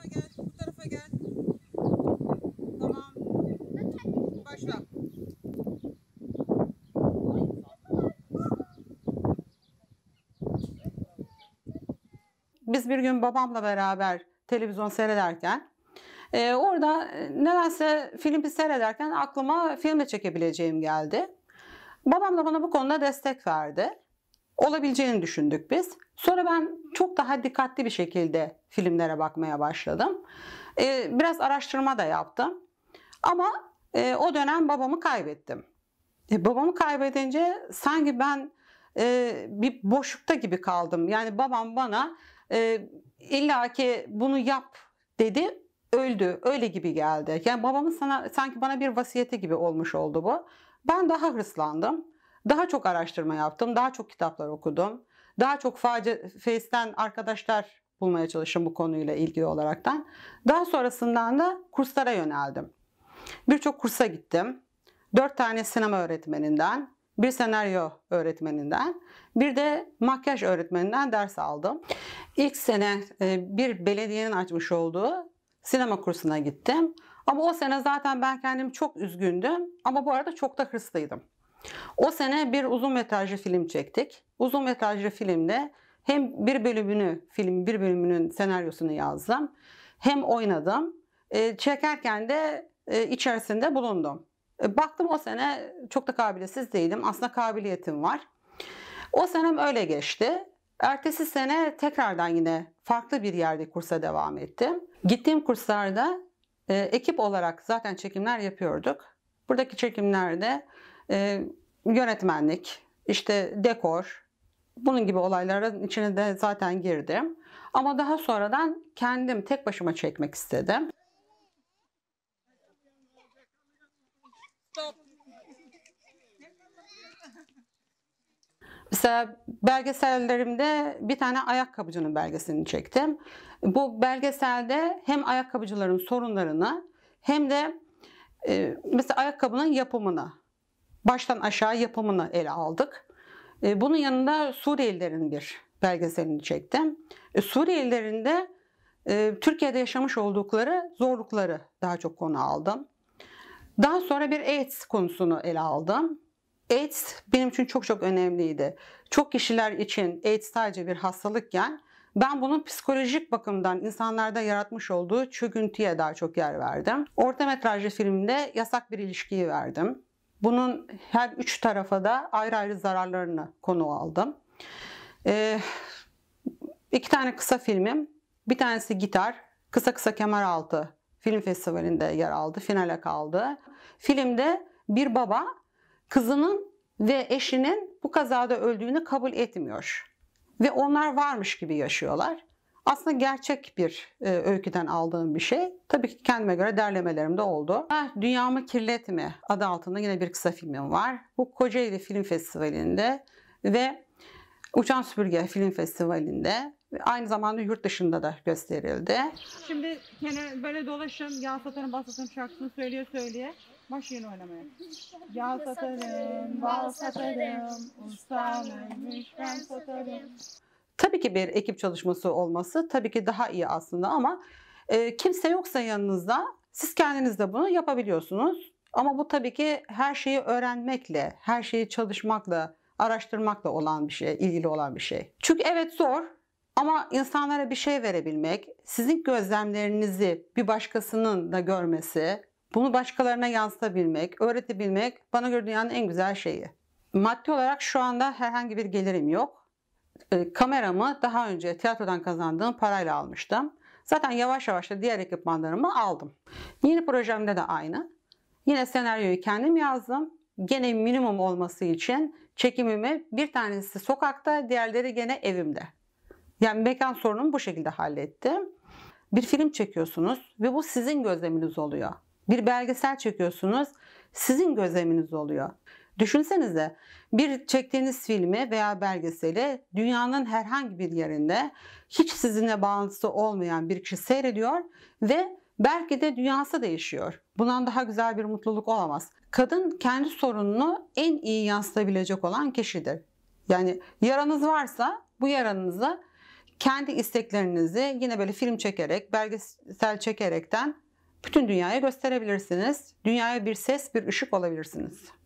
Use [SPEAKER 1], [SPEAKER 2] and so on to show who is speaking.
[SPEAKER 1] tarafa gel. Bu tarafa gel. Tamam. Başla. Biz bir gün babamla beraber televizyon seyrederken e, orada e, nedense filmi seyrederken aklıma filme çekebileceğim geldi. Babam da bana bu konuda destek verdi olabileceğini düşündük biz. Sonra ben çok daha dikkatli bir şekilde filmlere bakmaya başladım. Ee, biraz araştırma da yaptım. Ama e, o dönem babamı kaybettim. E, babamı kaybedince sanki ben e, bir boşlukta gibi kaldım. Yani babam bana e, illa ki bunu yap dedi öldü öyle gibi geldi. Yani babamın sana sanki bana bir vasiyeti gibi olmuş oldu bu. Ben daha hırslandım. Daha çok araştırma yaptım, daha çok kitaplar okudum. Daha çok Face'den arkadaşlar bulmaya çalıştım bu konuyla ilgili olaraktan. Daha sonrasından da kurslara yöneldim. Birçok kursa gittim. Dört tane sinema öğretmeninden, bir senaryo öğretmeninden, bir de makyaj öğretmeninden ders aldım. İlk sene e, bir belediyenin açmış olduğu sinema kursuna gittim. Ama o sene zaten ben kendim çok üzgündüm ama bu arada çok da hırslıydım. O sene bir uzun metrajlı film çektik. Uzun metrajlı filmde hem bir bölümünü, film bir bölümünün senaryosunu yazdım. Hem oynadım. E, çekerken de e, içerisinde bulundum. E, baktım o sene çok da kabiliyetsiz değilim. Aslında kabiliyetim var. O senem öyle geçti. Ertesi sene tekrardan yine farklı bir yerde kursa devam ettim. Gittiğim kurslarda e, ekip olarak zaten çekimler yapıyorduk. Buradaki çekimlerde e, yönetmenlik, işte dekor, bunun gibi olayların içine de zaten girdim. Ama daha sonradan kendim tek başıma çekmek istedim. Mesela belgesellerimde bir tane ayakkabıcının belgesini çektim. Bu belgeselde hem ayakkabıcıların sorunlarını hem de e, mesela ayakkabının yapımını baştan aşağı yapımını ele aldık. E, bunun yanında Suriyelilerin bir belgeselini çektim. E, Suriyelilerin de e, Türkiye'de yaşamış oldukları zorlukları daha çok konu aldım. Daha sonra bir AIDS konusunu ele aldım. AIDS benim için çok çok önemliydi. Çok kişiler için AIDS sadece bir hastalıkken ben bunun psikolojik bakımdan insanlarda yaratmış olduğu çöküntüye daha çok yer verdim. Orta metrajlı filmde yasak bir ilişkiyi verdim. Bunun her üç tarafa da ayrı ayrı zararlarını konu aldım. Ee, iki tane kısa filmim. Bir tanesi gitar. Kısa kısa kemeraltı film festivalinde yer aldı. Finale kaldı. Filmde bir baba kızının ve eşinin bu kazada öldüğünü kabul etmiyor. Ve onlar varmış gibi yaşıyorlar. Aslında gerçek bir e, öyküden aldığım bir şey. Tabii ki kendime göre derlemelerim de oldu. Ah, Dünyamı Kirletme adı altında yine bir kısa filmim var. Bu Kocaeli Film Festivali'nde ve Uçan Süpürge Film Festivali'nde aynı zamanda yurt dışında da gösterildi. Şimdi kenar böyle dolaşın yağ satarım, bal satarım şarkısını söyleye söyleye başlayın oynamaya.
[SPEAKER 2] Yağ satarım, bal satarım, ustam ölmüş
[SPEAKER 1] ben satarım. Tabii ki bir ekip çalışması olması tabii ki daha iyi aslında ama e, kimse yoksa yanınızda siz kendiniz de bunu yapabiliyorsunuz. Ama bu tabii ki her şeyi öğrenmekle, her şeyi çalışmakla, araştırmakla olan bir şey, ilgili olan bir şey. Çünkü evet zor ama insanlara bir şey verebilmek, sizin gözlemlerinizi bir başkasının da görmesi, bunu başkalarına yansıtabilmek, öğretebilmek bana göre dünyanın en güzel şeyi. Maddi olarak şu anda herhangi bir gelirim yok e, kameramı daha önce tiyatrodan kazandığım parayla almıştım. Zaten yavaş yavaş da diğer ekipmanlarımı aldım. Yeni projemde de aynı. Yine senaryoyu kendim yazdım. Gene minimum olması için çekimimi bir tanesi sokakta, diğerleri gene evimde. Yani mekan sorunumu bu şekilde hallettim. Bir film çekiyorsunuz ve bu sizin gözleminiz oluyor. Bir belgesel çekiyorsunuz, sizin gözleminiz oluyor. Düşünsenize bir çektiğiniz filmi veya belgeseli dünyanın herhangi bir yerinde hiç sizinle bağlantısı olmayan bir kişi seyrediyor ve belki de dünyası değişiyor. Bundan daha güzel bir mutluluk olamaz. Kadın kendi sorununu en iyi yansıtabilecek olan kişidir. Yani yaranız varsa bu yaranızı kendi isteklerinizi yine böyle film çekerek, belgesel çekerekten bütün dünyaya gösterebilirsiniz. Dünyaya bir ses, bir ışık olabilirsiniz.